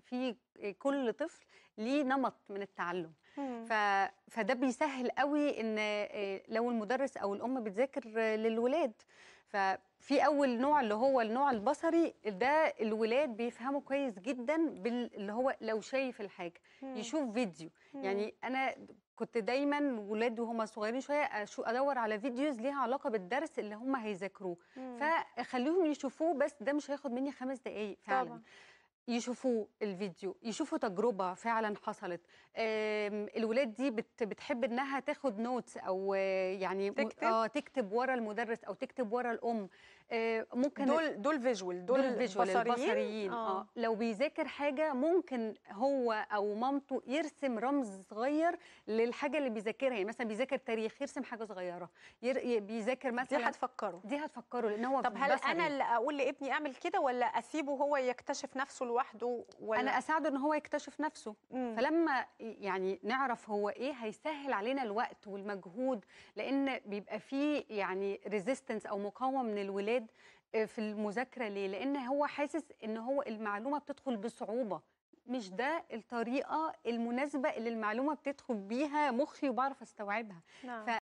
في كل طفل ليه نمط من التعلم ف... فده بيسهل قوي ان آه، لو المدرس او الام بتذاكر للولاد ففي اول نوع اللي هو النوع البصري ده الولاد بيفهموا كويس جدا باللي هو لو شايف الحاجه مم. يشوف فيديو مم. يعني انا كنت دايما ولاد وهم صغيرين شويه ادور على فيديوز ليها علاقه بالدرس اللي هم هيذاكروه فخليهم يشوفوه بس ده مش هياخد مني خمس دقائق يشوفوا الفيديو يشوفوا تجربة فعلا حصلت الولاد دي بتحب انها تاخد نوتس او يعني تكتب. آه تكتب ورا المدرس او تكتب ورا الام آه، ممكن دول دول فيجوال دول, دول فيجوال البصريين, البصريين. آه. آه. لو بيذاكر حاجة ممكن هو او مامته يرسم رمز صغير للحاجة اللي بيذاكرها يعني مثلا بيذاكر تاريخ يرسم حاجة صغيرة ير... بيذاكر مثلا دي هتفكره دي هتفكره لان هو طب هل بصري. انا اللي اقول لابني اعمل كده ولا اسيبه هو يكتشف نفسه لوحده ولا انا اساعده ان هو يكتشف نفسه مم. فلما يعني نعرف هو ايه هيسهل علينا الوقت والمجهود لان بيبقى فيه يعني ريزيستنس او مقاومه من الولاد آه، في المذاكره ليه لان هو حاسس ان هو المعلومه بتدخل بصعوبه مش ده الطريقه المناسبه اللي المعلومه بتدخل بيها مخي وبعرف استوعبها نعم. ف...